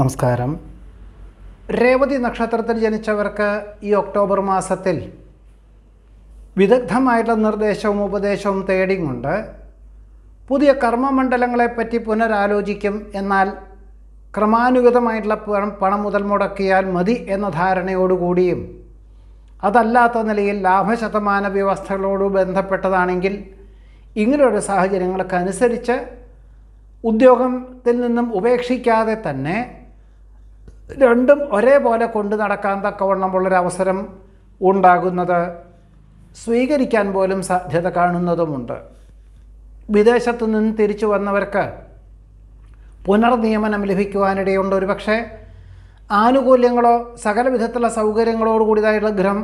നമസ്കാരം രേവതി നക്ഷത്രത്തിൽ ജനിച്ചവർക്ക് ഈ ഒക്ടോബർ മാസത്തിൽ വിദഗ്ധമായിട്ടുള്ള നിർദ്ദേശവും ഉപദേശവും തേടിയുമുണ്ട് പുതിയ കർമ്മമണ്ഡലങ്ങളെപ്പറ്റി പുനരാലോചിക്കും എന്നാൽ ക്രമാനുഗതമായിട്ടുള്ള പണം മുതൽ മുടക്കിയാൽ മതി എന്ന ധാരണയോടുകൂടിയും അതല്ലാത്ത നിലയിൽ ലാഭശതമാന വ്യവസ്ഥകളോട് ബന്ധപ്പെട്ടതാണെങ്കിൽ ഇങ്ങനെയുള്ള സാഹചര്യങ്ങൾക്ക് അനുസരിച്ച് ഉദ്യോഗത്തിൽ നിന്നും ഉപേക്ഷിക്കാതെ തന്നെ രണ്ടും ഒരേപോലെ കൊണ്ടു നടക്കാൻ തക്കവണ്ണമുള്ളൊരവസരം ഉണ്ടാകുന്നത് സ്വീകരിക്കാൻ പോലും സാധ്യത കാണുന്നതുമുണ്ട് വിദേശത്തു നിന്ന് തിരിച്ചു വന്നവർക്ക് പുനർനിയമനം ലഭിക്കുവാനിടയുണ്ട് ഒരു പക്ഷേ ആനുകൂല്യങ്ങളോ സകല വിധത്തിലുള്ള സൗകര്യങ്ങളോടുകൂടി ഗൃഹം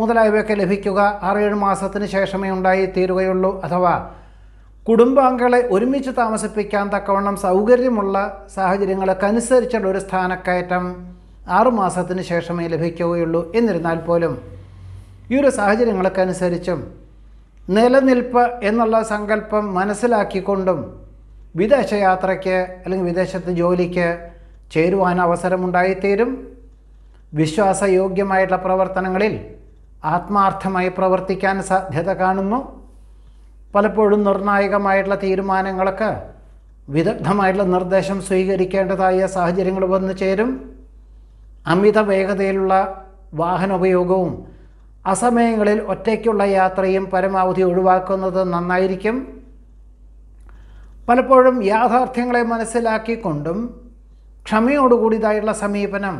മുതലായവയൊക്കെ ലഭിക്കുക ആറേഴ് മാസത്തിന് ശേഷമേ ഉണ്ടായി തീരുകയുള്ളൂ അഥവാ കുടുംബാംഗങ്ങളെ ഒരുമിച്ച് താമസിപ്പിക്കാൻ തക്കവണ്ണം സൗകര്യമുള്ള സാഹചര്യങ്ങളൊക്കെ അനുസരിച്ചുള്ള ഒരു സ്ഥാനക്കയറ്റം ആറുമാസത്തിന് ശേഷമേ ലഭിക്കുകയുള്ളൂ എന്നിരുന്നാൽ പോലും ഈ ഒരു സാഹചര്യങ്ങളൊക്കെ അനുസരിച്ചും നിലനിൽപ്പ് എന്നുള്ള സങ്കല്പം മനസ്സിലാക്കിക്കൊണ്ടും വിദേശയാത്രയ്ക്ക് അല്ലെങ്കിൽ വിദേശത്ത് ജോലിക്ക് ചേരുവാൻ അവസരമുണ്ടായിത്തീരും വിശ്വാസയോഗ്യമായിട്ടുള്ള പ്രവർത്തനങ്ങളിൽ ആത്മാർത്ഥമായി പ്രവർത്തിക്കാൻ സാധ്യത കാണുന്നു പലപ്പോഴും നിർണായകമായിട്ടുള്ള തീരുമാനങ്ങളൊക്കെ വിദഗ്ധമായിട്ടുള്ള നിർദ്ദേശം സ്വീകരിക്കേണ്ടതായ സാഹചര്യങ്ങൾ വന്നു ചേരും അമിത വേഗതയിലുള്ള ഉപയോഗവും അസമയങ്ങളിൽ ഒറ്റയ്ക്കുള്ള യാത്രയും പരമാവധി ഒഴിവാക്കുന്നത് നന്നായിരിക്കും പലപ്പോഴും യാഥാർത്ഥ്യങ്ങളെ മനസ്സിലാക്കിക്കൊണ്ടും ക്ഷമയോടുകൂടിയതായുള്ള സമീപനം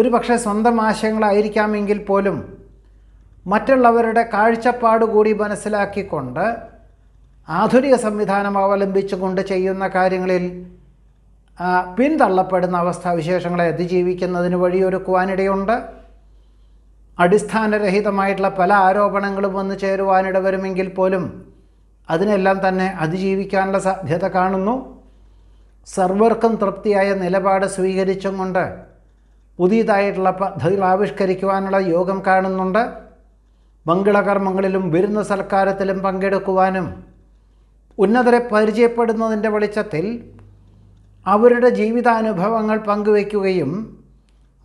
ഒരുപക്ഷെ സ്വന്തം ആശയങ്ങളായിരിക്കാമെങ്കിൽ പോലും മറ്റുള്ളവരുടെ കാഴ്ചപ്പാട് കൂടി മനസ്സിലാക്കിക്കൊണ്ട് ആധുനിക സംവിധാനം അവലംബിച്ചുകൊണ്ട് ചെയ്യുന്ന കാര്യങ്ങളിൽ പിന്തള്ളപ്പെടുന്ന അവസ്ഥാവിശേഷങ്ങളെ അതിജീവിക്കുന്നതിന് വഴിയൊരുക്കുവാനിടയുണ്ട് അടിസ്ഥാനരഹിതമായിട്ടുള്ള പല ആരോപണങ്ങളും വന്നു ചേരുവാനിട വരുമെങ്കിൽ പോലും അതിനെല്ലാം തന്നെ അതിജീവിക്കാനുള്ള സാധ്യത കാണുന്നു സർവർക്കും തൃപ്തിയായ നിലപാട് സ്വീകരിച്ചും കൊണ്ട് പുതിയതായിട്ടുള്ള പദ്ധതികൾ ആവിഷ്കരിക്കുവാനുള്ള യോഗം കാണുന്നുണ്ട് മംഗളകർമ്മങ്ങളിലും വിരുന്ന സൽക്കാരത്തിലും പങ്കെടുക്കുവാനും ഉന്നതരെ പരിചയപ്പെടുന്നതിൻ്റെ വെളിച്ചത്തിൽ അവരുടെ ജീവിതാനുഭവങ്ങൾ പങ്കുവയ്ക്കുകയും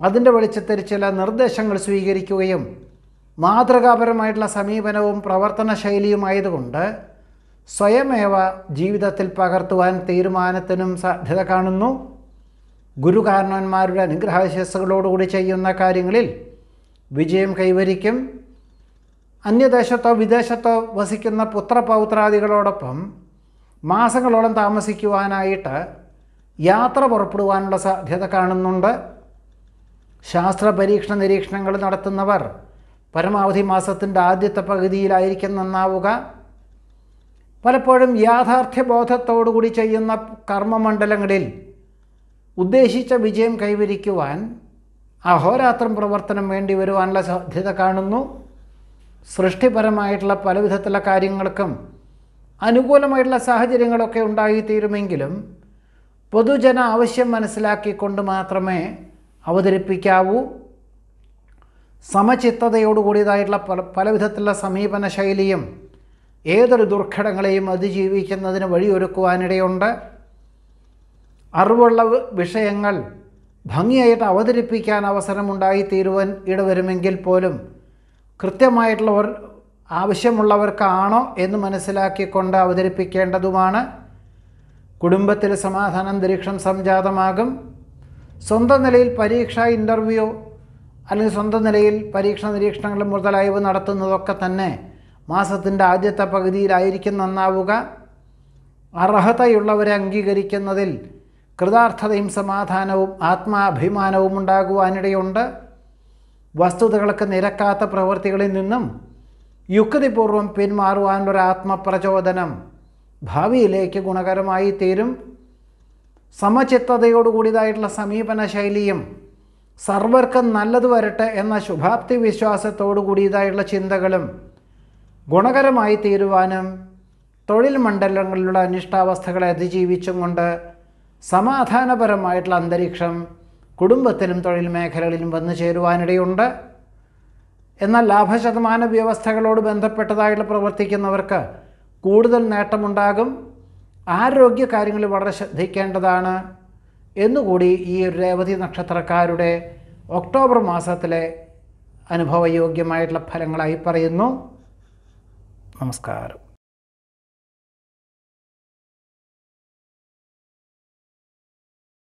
അതിൻ്റെ വെളിച്ചത്തിൽ ചില നിർദ്ദേശങ്ങൾ സ്വീകരിക്കുകയും മാതൃകാപരമായിട്ടുള്ള സമീപനവും പ്രവർത്തന ശൈലിയുമായതുകൊണ്ട് സ്വയമേവ ജീവിതത്തിൽ പകർത്തുവാൻ തീരുമാനത്തിനും സാധ്യത കാണുന്നു ഗുരുകാരണന്മാരുടെ അനുഗ്രഹാശസ്സുകളോടുകൂടി ചെയ്യുന്ന കാര്യങ്ങളിൽ വിജയം കൈവരിക്കും അന്യദേശത്തോ വിദേശത്തോ വസിക്കുന്ന പുത്രപൗത്രാദികളോടൊപ്പം മാസങ്ങളോളം താമസിക്കുവാനായിട്ട് യാത്ര പുറപ്പെടുവാനുള്ള സാധ്യത കാണുന്നുണ്ട് ശാസ്ത്ര പരീക്ഷണ നിരീക്ഷണങ്ങൾ നടത്തുന്നവർ പരമാവധി മാസത്തിൻ്റെ ആദ്യത്തെ പകുതിയിലായിരിക്കും നന്നാവുക പലപ്പോഴും യാഥാർത്ഥ്യബോധത്തോടുകൂടി ചെയ്യുന്ന കർമ്മമണ്ഡലങ്ങളിൽ ഉദ്ദേശിച്ച വിജയം കൈവരിക്കുവാൻ അഹോരാത്രം പ്രവർത്തനം വേണ്ടി വരുവാനുള്ള സാധ്യത കാണുന്നു സൃഷ്ടിപരമായിട്ടുള്ള പല വിധത്തിലുള്ള കാര്യങ്ങൾക്കും അനുകൂലമായിട്ടുള്ള സാഹചര്യങ്ങളൊക്കെ ഉണ്ടായിത്തീരുമെങ്കിലും പൊതുജന ആവശ്യം മനസ്സിലാക്കിക്കൊണ്ട് മാത്രമേ അവതരിപ്പിക്കാവൂ സമചിത്തതയോടുകൂടിയതായിട്ടുള്ള പല വിധത്തിലുള്ള സമീപന ശൈലിയും ഏതൊരു ദുർഘടങ്ങളെയും അതിജീവിക്കുന്നതിന് വഴിയൊരുക്കുവാനിടയുണ്ട് അറിവുള്ള വിഷയങ്ങൾ ഭംഗിയായിട്ട് അവതരിപ്പിക്കാൻ അവസരമുണ്ടായിത്തീരുവാൻ ഇടവരുമെങ്കിൽ പോലും കൃത്യമായിട്ടുള്ളവർ ആവശ്യമുള്ളവർക്കാണോ എന്ന് മനസ്സിലാക്കിക്കൊണ്ട് അവതരിപ്പിക്കേണ്ടതുമാണ് കുടുംബത്തിൽ അന്തരീക്ഷം സംജാതമാകും സ്വന്തം നിലയിൽ പരീക്ഷ ഇൻ്റർവ്യൂ അല്ലെങ്കിൽ സ്വന്തം നിലയിൽ പരീക്ഷ നിരീക്ഷണങ്ങൾ മുതലായവ് നടത്തുന്നതൊക്കെ തന്നെ മാസത്തിൻ്റെ ആദ്യത്തെ പകുതിയിലായിരിക്കും നന്നാവുക അർഹതയുള്ളവരെ അംഗീകരിക്കുന്നതിൽ കൃതാർത്ഥതയും സമാധാനവും ആത്മാഭിമാനവും ഉണ്ടാകുവാനിടയുണ്ട് വസ്തുതകൾക്ക് നിരക്കാത്ത പ്രവൃത്തികളിൽ നിന്നും യുക്തിപൂർവം പിന്മാറുവാനുള്ളൊരു ആത്മപ്രചോദനം ഭാവിയിലേക്ക് ഗുണകരമായി തീരും സമചിത്തതയോടുകൂടിയതായിട്ടുള്ള സമീപന ശൈലിയും സർവർക്കും നല്ലത് വരട്ടെ എന്ന ശുഭാപ്തി വിശ്വാസത്തോടു കൂടിയതായിട്ടുള്ള ചിന്തകളും ഗുണകരമായി തീരുവാനും തൊഴിൽ മണ്ഡലങ്ങളിലുള്ള അനിഷ്ടാവസ്ഥകളെ അതിജീവിച്ചും കൊണ്ട് സമാധാനപരമായിട്ടുള്ള അന്തരീക്ഷം കുടുംബത്തിലും തൊഴിൽ മേഖലകളിലും വന്നു ചേരുവാനിടയുണ്ട് എന്നാൽ ലാഭശതമാന വ്യവസ്ഥകളോട് ബന്ധപ്പെട്ടതായിട്ട് പ്രവർത്തിക്കുന്നവർക്ക് കൂടുതൽ നേട്ടമുണ്ടാകും ആരോഗ്യ കാര്യങ്ങൾ വളരെ ശ്രദ്ധിക്കേണ്ടതാണ് എന്നുകൂടി ഈ രേവതി നക്ഷത്രക്കാരുടെ ഒക്ടോബർ മാസത്തിലെ അനുഭവയോഗ്യമായിട്ടുള്ള ഫലങ്ങളായി പറയുന്നു നമസ്കാരം